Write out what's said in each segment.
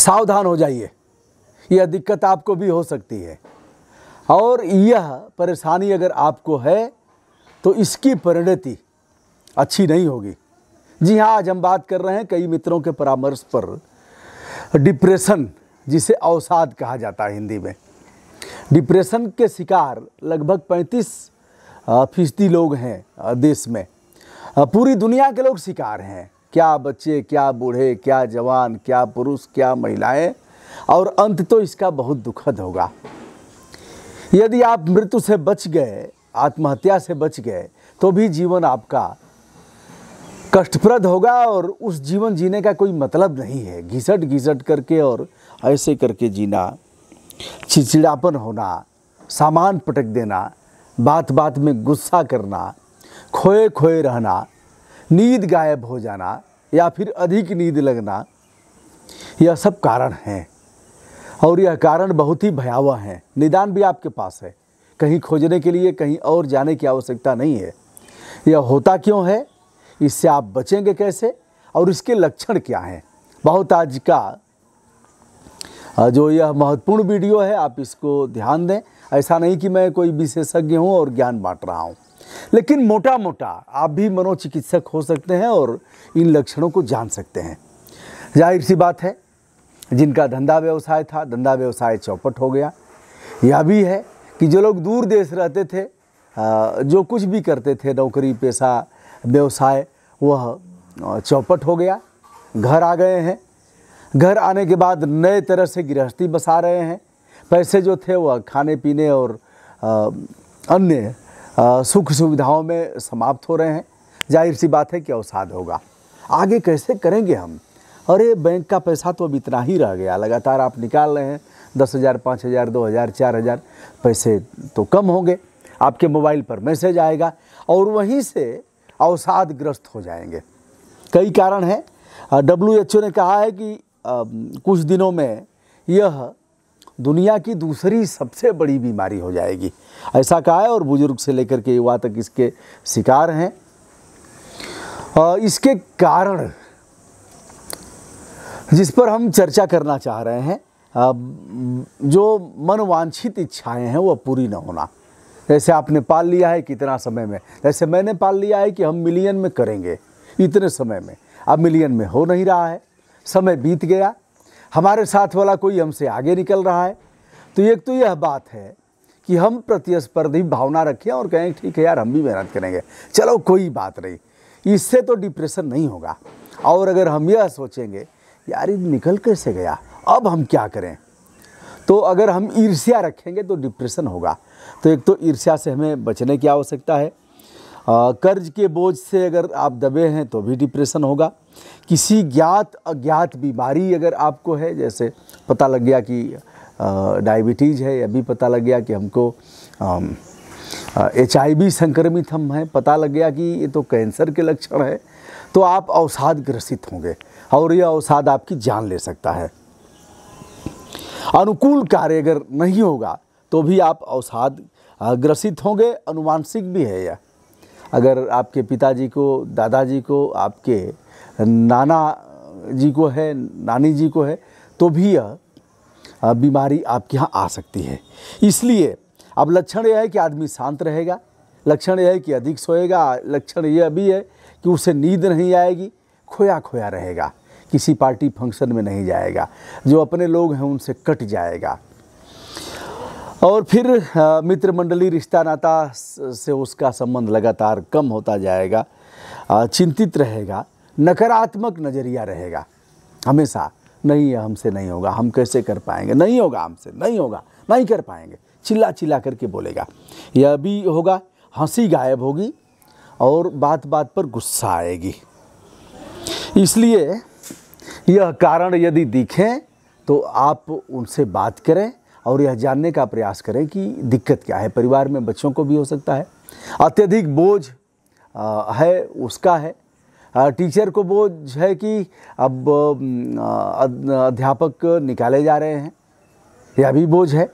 सावधान हो जाइए यह दिक्कत आपको भी हो सकती है और यह परेशानी अगर आपको है तो इसकी परिणति अच्छी नहीं होगी जी हाँ आज हम बात कर रहे हैं कई मित्रों के परामर्श पर डिप्रेशन जिसे अवसाद कहा जाता है हिंदी में डिप्रेशन के शिकार लगभग 35 फीसदी लोग हैं देश में पूरी दुनिया के लोग शिकार हैं क्या बच्चे क्या बूढ़े क्या जवान क्या पुरुष क्या महिलाएं और अंत तो इसका बहुत दुखद होगा यदि आप मृत्यु से बच गए आत्महत्या से बच गए तो भी जीवन आपका कष्टप्रद होगा और उस जीवन जीने का कोई मतलब नहीं है घिसट घिसट करके और ऐसे करके जीना चिड़चिड़ापन होना सामान पटक देना बात बात में गुस्सा करना खोए खोए रहना नींद गायब हो जाना या फिर अधिक नींद लगना यह सब कारण हैं और यह कारण बहुत ही भयावह हैं निदान भी आपके पास है कहीं खोजने के लिए कहीं और जाने की आवश्यकता नहीं है यह होता क्यों है इससे आप बचेंगे कैसे और इसके लक्षण क्या हैं बहुत आज का जो यह महत्वपूर्ण वीडियो है आप इसको ध्यान दें ऐसा नहीं कि मैं कोई विशेषज्ञ हूँ और ज्ञान बांट रहा हूँ लेकिन मोटा मोटा आप भी मनोचिकित्सक हो सकते हैं और इन लक्षणों को जान सकते हैं जाहिर सी बात है जिनका धंधा व्यवसाय था धंधा व्यवसाय चौपट हो गया यह भी है कि जो लोग दूर देश रहते थे जो कुछ भी करते थे नौकरी पेशा व्यवसाय वह चौपट हो गया घर आ गए हैं घर आने के बाद नए तरह से गृहस्थी बसा रहे हैं पैसे जो थे वह खाने पीने और अन्य सुख सुविधाओं में समाप्त हो रहे हैं जाहिर सी बात है कि अवसाद होगा आगे कैसे करेंगे हम अरे बैंक का पैसा तो अब इतना ही रह गया लगातार आप निकाल रहे हैं दस हज़ार पाँच हज़ार दो हज़ार चार हज़ार पैसे तो कम होंगे आपके मोबाइल पर मैसेज आएगा और वहीं से अवसादग्रस्त हो जाएंगे कई कारण हैं डब्ल्यू एच ओ ने कहा है कि आ, कुछ दिनों में यह दुनिया की दूसरी सबसे बड़ी बीमारी हो जाएगी ऐसा कहा है और बुज़ुर्ग से लेकर के युवा तक इसके शिकार हैं और इसके कारण जिस पर हम चर्चा करना चाह रहे हैं जो मनवांछित इच्छाएं हैं वह पूरी न होना जैसे आपने पाल लिया है कितना समय में जैसे मैंने पाल लिया है कि हम मिलियन में करेंगे इतने समय में अब मिलियन में हो नहीं रहा है समय बीत गया हमारे साथ वाला कोई हमसे आगे निकल रहा है तो एक तो यह बात है कि हम प्रतिस्पर्धी भावना रखें और कहें ठीक है यार हम भी मेहनत करेंगे चलो कोई बात नहीं इससे तो डिप्रेशन नहीं होगा और अगर हम यह सोचेंगे यार निकल कैसे गया अब हम क्या करें तो अगर हम ईर्ष्या रखेंगे तो डिप्रेशन होगा तो एक तो ईर्ष्या से हमें बचने की आवश्यकता है कर्ज के बोझ से अगर आप दबे हैं तो भी डिप्रेशन होगा किसी ज्ञात अज्ञात बीमारी अगर आपको है जैसे पता लग गया कि डायबिटीज़ है अभी पता लग गया कि हमको एच संक्रमित हम हैं पता लग गया कि ये तो कैंसर के लक्षण है तो आप अवसाद ग्रसित होंगे और यह अवसाद आपकी जान ले सकता है अनुकूल कार्य अगर नहीं होगा तो भी आप अवसाद ग्रसित होंगे अनुवांशिक भी है यह अगर आपके पिताजी को दादाजी को आपके नाना जी को है नानी जी को है तो भी यह बीमारी आपके यहाँ आ सकती है इसलिए अब लक्षण यह है कि आदमी शांत रहेगा लक्षण यह है कि अधिक सोएगा लक्षण यह भी है कि उसे नींद नहीं आएगी खोया खोया रहेगा किसी पार्टी फंक्शन में नहीं जाएगा जो अपने लोग हैं उनसे कट जाएगा और फिर मित्र मंडली रिश्ता नाता से उसका संबंध लगातार कम होता जाएगा चिंतित रहेगा नकारात्मक नज़रिया रहेगा हमेशा नहीं हमसे नहीं होगा हम कैसे कर पाएंगे नहीं होगा हमसे नहीं होगा नहीं कर पाएंगे चिल्ला चिल्ला करके बोलेगा यह भी होगा हंसी गायब होगी और बात बात पर गुस्सा आएगी इसलिए यह कारण यदि दिखें तो आप उनसे बात करें और यह जानने का प्रयास करें कि दिक्कत क्या है परिवार में बच्चों को भी हो सकता है अत्यधिक बोझ है उसका है टीचर को बोझ है कि अब अध्यापक निकाले जा रहे हैं यह भी बोझ है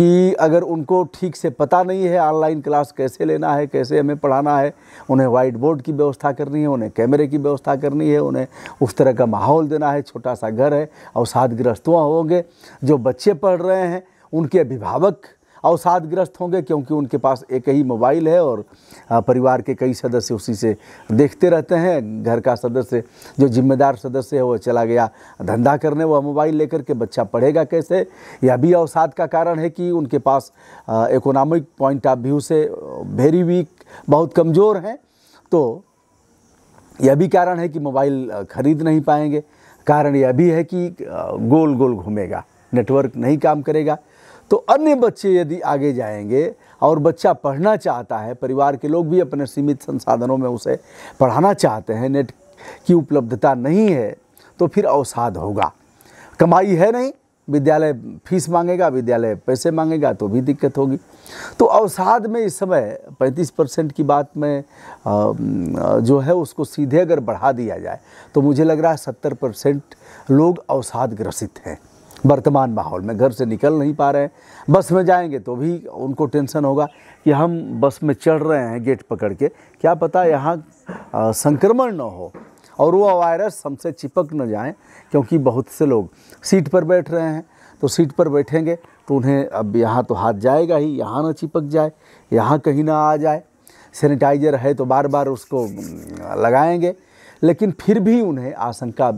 कि अगर उनको ठीक से पता नहीं है ऑनलाइन क्लास कैसे लेना है कैसे हमें पढ़ाना है उन्हें वाइट बोर्ड की व्यवस्था करनी है उन्हें कैमरे की व्यवस्था करनी है उन्हें उस तरह का माहौल देना है छोटा सा घर है और साथ ग्रस्तुआ होंगे जो बच्चे पढ़ रहे हैं उनके अभिभावक अवसादग्रस्त होंगे क्योंकि उनके पास एक ही मोबाइल है और परिवार के कई सदस्य उसी से देखते रहते हैं घर का सदस्य जो जिम्मेदार सदस्य है वह चला गया धंधा करने वह मोबाइल लेकर के बच्चा पढ़ेगा कैसे यह भी अवसाद का कारण है कि उनके पास इकोनॉमिक पॉइंट ऑफ व्यू से वेरी वीक बहुत कमज़ोर हैं तो यह भी कारण है कि मोबाइल खरीद नहीं पाएंगे कारण यह भी है कि गोल गोल घूमेगा नेटवर्क नहीं काम करेगा तो अन्य बच्चे यदि आगे जाएंगे और बच्चा पढ़ना चाहता है परिवार के लोग भी अपने सीमित संसाधनों में उसे पढ़ाना चाहते हैं नेट की उपलब्धता नहीं है तो फिर अवसाद होगा कमाई है नहीं विद्यालय फीस मांगेगा विद्यालय पैसे मांगेगा तो भी दिक्कत होगी तो अवसाद में इस समय 35 परसेंट की बात में जो है उसको सीधे अगर बढ़ा दिया जाए तो मुझे लग रहा है 70 परसेंट लोग अवसाद ग्रसित हैं वर्तमान माहौल में घर से निकल नहीं पा रहे हैं बस में जाएंगे तो भी उनको टेंशन होगा कि हम बस में चढ़ रहे हैं गेट पकड़ के क्या पता यहाँ संक्रमण न हो और वो वायरस हमसे चिपक न जाए क्योंकि बहुत से लोग सीट पर बैठ रहे हैं तो सीट पर बैठेंगे तो उन्हें अब यहाँ तो हाथ जाएगा ही यहाँ ना चिपक जाए यहाँ कहीं ना आ जाए सैनिटाइजर है तो बार बार उसको लगाएंगे लेकिन फिर भी उन्हें आशंका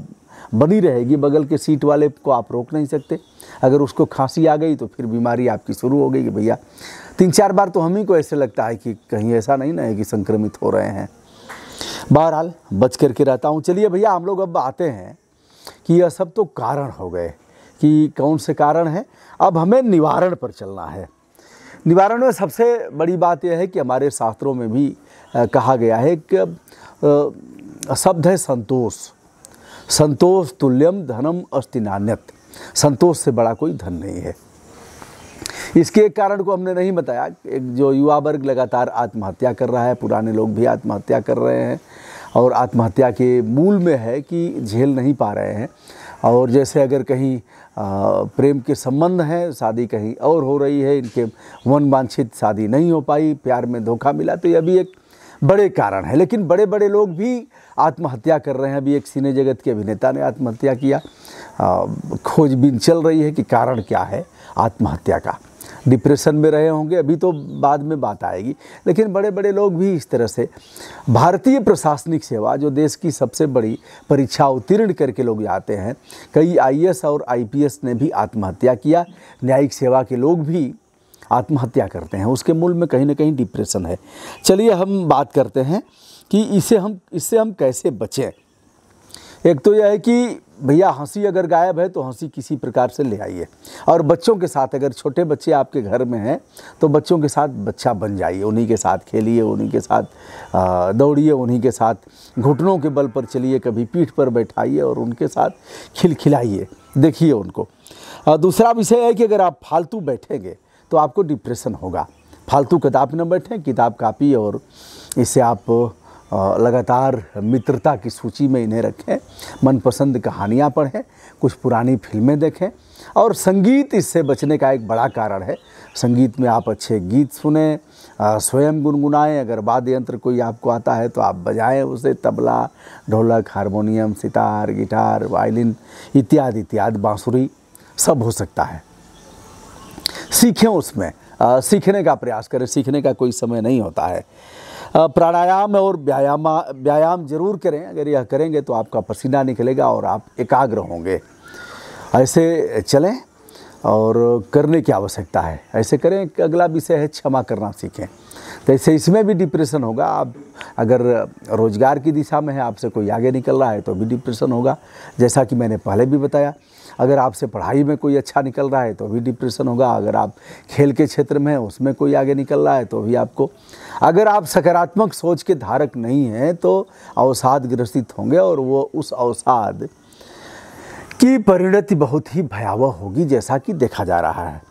बनी रहेगी बगल के सीट वाले को आप रोक नहीं सकते अगर उसको खांसी आ गई तो फिर बीमारी आपकी शुरू हो गई कि भैया तीन चार बार तो हम ही को ऐसे लगता है कि कहीं ऐसा नहीं ना है कि संक्रमित हो रहे हैं बहरहाल बच करके रहता हूँ चलिए भैया हम लोग अब आते हैं कि यह सब तो कारण हो गए कि कौन से कारण हैं अब हमें निवारण पर चलना है निवारण में सबसे बड़ी बात यह है कि हमारे शास्त्रों में भी कहा गया है कि शब्द है संतोष संतोष तुल्यम धनम नान्यत संतोष से बड़ा कोई धन नहीं है इसके एक कारण को हमने नहीं बताया एक जो युवा वर्ग लगातार आत्महत्या कर रहा है पुराने लोग भी आत्महत्या कर रहे हैं और आत्महत्या के मूल में है कि झेल नहीं पा रहे हैं और जैसे अगर कहीं प्रेम के संबंध हैं शादी कहीं और हो रही है इनके वन वांछित शादी नहीं हो पाई प्यार में धोखा मिला तो यह भी एक बड़े कारण है लेकिन बड़े बड़े लोग भी आत्महत्या कर रहे हैं अभी एक सिने जगत के अभिनेता ने आत्महत्या किया खोजबीन चल रही है कि कारण क्या है आत्महत्या का डिप्रेशन में रहे होंगे अभी तो बाद में बात आएगी लेकिन बड़े बड़े लोग भी इस तरह से भारतीय प्रशासनिक सेवा जो देश की सबसे बड़ी परीक्षा उत्तीर्ण करके लोग जाते हैं कई आईएएस और आईपीएस ने भी आत्महत्या किया न्यायिक सेवा के लोग भी आत्महत्या करते हैं उसके मूल में कहीं ना कहीं डिप्रेशन है चलिए हम बात करते हैं कि इसे हम इससे हम कैसे बचें एक तो यह है कि भैया हंसी अगर गायब है तो हंसी किसी प्रकार से ले आइए और बच्चों के साथ अगर छोटे बच्चे आपके घर में हैं तो बच्चों के साथ बच्चा बन जाइए उन्हीं के साथ खेलिए उन्हीं के साथ दौड़िए उन्हीं के साथ घुटनों के बल पर चलिए कभी पीठ पर बैठाइए और उनके साथ खिलखिलाइए देखिए उनको दूसरा विषय है कि अगर आप फालतू बैठेंगे तो आपको डिप्रेशन होगा फालतू किताब न बैठें किताब कापी और इससे आप लगातार मित्रता की सूची में इन्हें रखें मनपसंद कहानियाँ पढ़ें कुछ पुरानी फिल्में देखें और संगीत इससे बचने का एक बड़ा कारण है संगीत में आप अच्छे गीत सुने स्वयं गुनगुनाएं अगर वाद्य यंत्र कोई आपको आता है तो आप बजाएं उसे तबला ढोलक हारमोनियम सितार गिटार वायलिन इत्यादि इत्यादि बांसुरी सब हो सकता है सीखें उसमें आ, सीखने का प्रयास करें सीखने का कोई समय नहीं होता है प्राणायाम और व्यायाम व्यायाम जरूर करें अगर यह करेंगे तो आपका पसीना निकलेगा और आप एकाग्र होंगे ऐसे चलें और करने की आवश्यकता है ऐसे करें अगला विषय है क्षमा करना सीखें तो ऐसे इसमें भी डिप्रेशन होगा आप अगर रोज़गार की दिशा में है आपसे कोई आगे निकल रहा है तो भी डिप्रेशन होगा जैसा कि मैंने पहले भी बताया अगर आपसे पढ़ाई में कोई अच्छा निकल रहा है तो भी डिप्रेशन होगा अगर आप खेल के क्षेत्र में हैं उसमें कोई आगे निकल रहा है तो भी आपको अगर आप सकारात्मक सोच के धारक नहीं हैं तो अवसाद ग्रसित होंगे और वो उस अवसाद की परिणति बहुत ही भयावह होगी जैसा कि देखा जा रहा है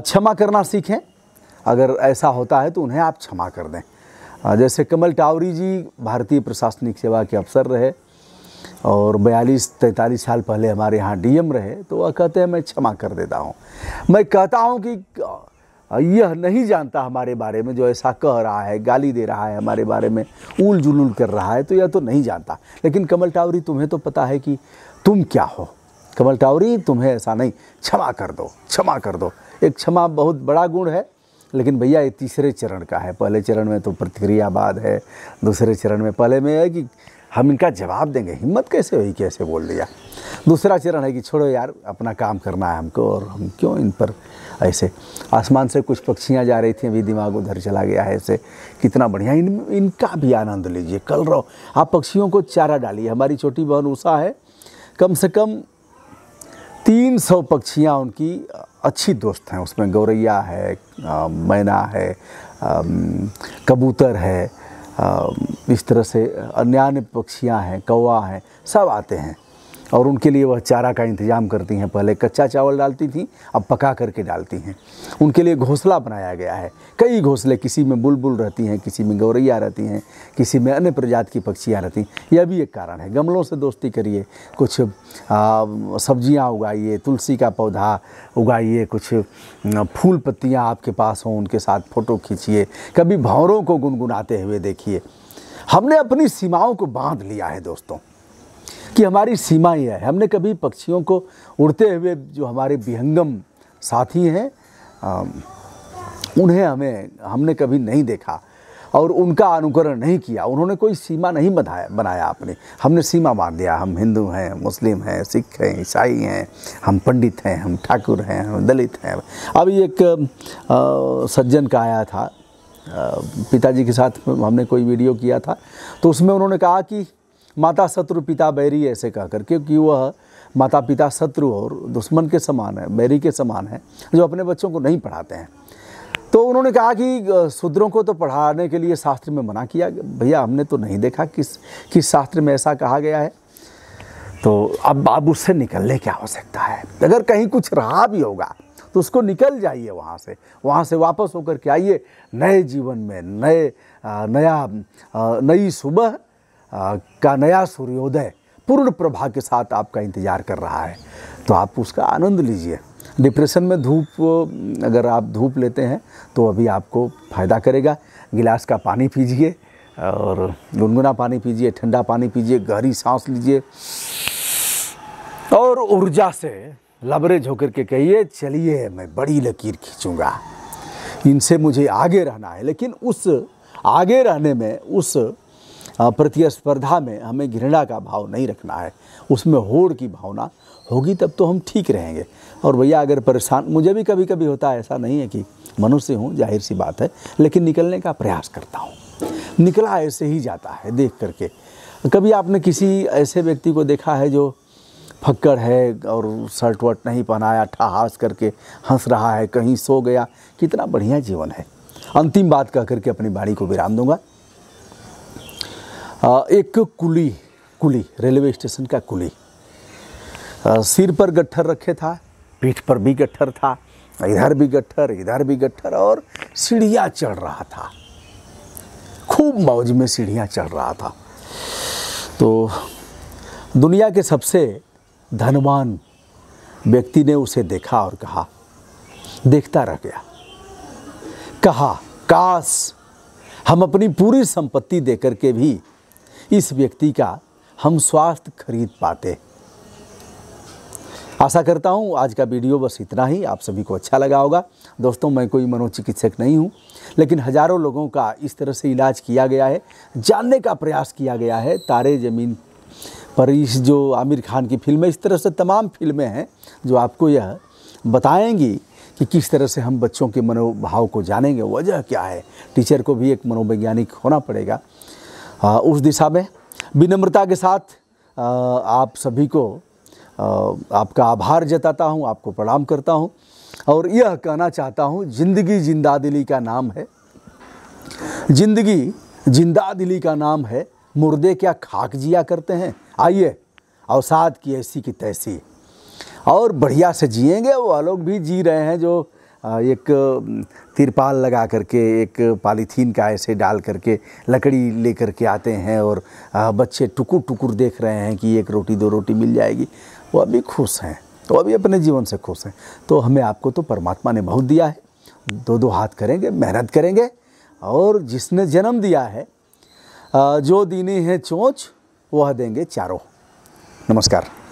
क्षमा करना सीखें अगर ऐसा होता है तो उन्हें आप क्षमा कर दें जैसे कमल टावरी जी भारतीय प्रशासनिक सेवा के अफसर रहे और 42 तैंतालीस साल पहले हमारे यहाँ डीएम रहे तो वह कहते हैं मैं क्षमा कर देता हूँ मैं कहता हूँ कि यह नहीं जानता हमारे बारे में जो ऐसा कह रहा है गाली दे रहा है हमारे बारे में उल जुलूल कर रहा है तो यह तो नहीं जानता लेकिन कमल टावरी तुम्हें तो पता है कि तुम क्या हो कमल टावरी तुम्हें ऐसा नहीं क्षमा कर दो क्षमा कर दो एक क्षमा बहुत बड़ा गुण है लेकिन भैया ये तीसरे चरण का है पहले चरण में तो प्रतिक्रियावाद है दूसरे चरण में पहले में है कि हम इनका जवाब देंगे हिम्मत कैसे हुई कैसे बोल दिया दूसरा चरण है कि छोड़ो यार अपना काम करना है हमको और हम क्यों इन पर ऐसे आसमान से कुछ पक्षियाँ जा रही थी अभी दिमाग उधर चला गया है ऐसे कितना बढ़िया इन इनका भी आनंद लीजिए कल रहो आप पक्षियों को चारा डालिए हमारी छोटी बहन उषा है कम से कम तीन सौ पक्षियाँ उनकी अच्छी दोस्त हैं उसमें गौरैया है मैना है कबूतर है इस तरह से अन्य पक्षियाँ हैं कौवा हैं सब आते हैं और उनके लिए वह चारा का इंतज़ाम करती हैं पहले कच्चा चावल डालती थी अब पका करके डालती हैं उनके लिए घोंसला बनाया गया है कई घोंसले किसी में बुलबुल रहती हैं किसी में गौरैया रहती हैं किसी में अन्य प्रजाति की पक्षियाँ रहती हैं यह भी एक कारण है गमलों से दोस्ती करिए कुछ सब्जियाँ उगाइए तुलसी का पौधा उगाइए कुछ फूल पत्तियाँ आपके पास हों उनके साथ फ़ोटो खींचिए कभी भंवरों को गुनगुनाते हुए देखिए हमने अपनी सीमाओं को बांध लिया है दोस्तों कि हमारी सीमा ही है हमने कभी पक्षियों को उड़ते हुए जो हमारे विहंगम साथी हैं उन्हें हमें हमने कभी नहीं देखा और उनका अनुकरण नहीं किया उन्होंने कोई सीमा नहीं बनाया बनाया आपने हमने सीमा बांध दिया हम हिंदू हैं मुस्लिम हैं सिख हैं ईसाई हैं हम पंडित हैं हम ठाकुर हैं हम दलित हैं अभी एक आ, सज्जन का आया था पिताजी के साथ हमने कोई वीडियो किया था तो उसमें उन्होंने कहा कि माता शत्रु पिता बैरी ऐसे कह कर क्योंकि वह माता पिता शत्रु और दुश्मन के समान है बैरी के समान है जो अपने बच्चों को नहीं पढ़ाते हैं तो उन्होंने कहा कि शूद्रों को तो पढ़ाने के लिए शास्त्र में मना किया भैया हमने तो नहीं देखा किस किस शास्त्र में ऐसा कहा गया है तो अब बाबू उससे निकलने की आवश्यकता है अगर कहीं कुछ रहा भी होगा तो उसको निकल जाइए वहाँ से वहाँ से वापस होकर के आइए नए जीवन में नए नया नई सुबह का नया सूर्योदय पूर्ण प्रभा के साथ आपका इंतज़ार कर रहा है तो आप उसका आनंद लीजिए डिप्रेशन में धूप अगर आप धूप लेते हैं तो अभी आपको फ़ायदा करेगा गिलास का पानी पीजिए और गुनगुना पानी पीजिए ठंडा पानी पीजिए गहरी सांस लीजिए और ऊर्जा से लबरेज होकर के कहिए चलिए मैं बड़ी लकीर खींचूँगा इनसे मुझे आगे रहना है लेकिन उस आगे रहने में उस प्रतिस्पर्धा में हमें घृणा का भाव नहीं रखना है उसमें होड़ की भावना होगी तब तो हम ठीक रहेंगे और भैया अगर परेशान मुझे भी कभी कभी होता है ऐसा नहीं है कि मनुष्य हूँ जाहिर सी बात है लेकिन निकलने का प्रयास करता हूँ निकला ऐसे ही जाता है देख करके कभी आपने किसी ऐसे व्यक्ति को देखा है जो फक्कड़ है और शर्ट वर्ट नहीं पहनाया ठहास करके हंस रहा है कहीं सो गया कितना बढ़िया जीवन है अंतिम बात कह करके अपनी बाड़ी को विराम दूंगा एक कुली कुली रेलवे स्टेशन का कुली सिर पर गट्ठर रखे था पीठ पर भी गट्ठर था इधर भी गट्ठर इधर भी गट्ठर और सीढ़ियाँ चढ़ रहा था खूब मौज में सीढ़ियाँ चढ़ रहा था तो दुनिया के सबसे धनवान व्यक्ति ने उसे देखा और कहा देखता रह गया कहा काश हम अपनी पूरी संपत्ति देकर के भी इस व्यक्ति का हम स्वास्थ्य खरीद पाते आशा करता हूँ आज का वीडियो बस इतना ही आप सभी को अच्छा लगा होगा दोस्तों मैं कोई मनोचिकित्सक नहीं हूँ लेकिन हज़ारों लोगों का इस तरह से इलाज किया गया है जानने का प्रयास किया गया है तारे ज़मीन पर इस जो आमिर खान की फिल्में इस तरह से तमाम फिल्में हैं जो आपको यह बताएंगी कि किस तरह से हम बच्चों के मनोभाव को जानेंगे वजह क्या है टीचर को भी एक मनोवैज्ञानिक होना पड़ेगा उस दिशा में विनम्रता के साथ आप सभी को आपका आभार जताता हूँ आपको प्रणाम करता हूँ और यह कहना चाहता हूँ जिंदगी जिंदा दिली का नाम है जिंदगी जिंदा दिली का नाम है मुर्दे क्या खाक जिया करते हैं आइए अवसाद की ऐसी की तैसी और बढ़िया से जिएंगे वो लोग भी जी रहे हैं जो एक तिरपाल लगा करके एक पालीथीन का ऐसे डाल करके लकड़ी ले करके आते हैं और बच्चे टुकुर टुकुर देख रहे हैं कि एक रोटी दो रोटी मिल जाएगी वो अभी खुश हैं तो अभी अपने जीवन से खुश हैं तो हमें आपको तो परमात्मा ने बहुत दिया है दो दो हाथ करेंगे मेहनत करेंगे और जिसने जन्म दिया है जो दीनी है चोंच वह देंगे चारों नमस्कार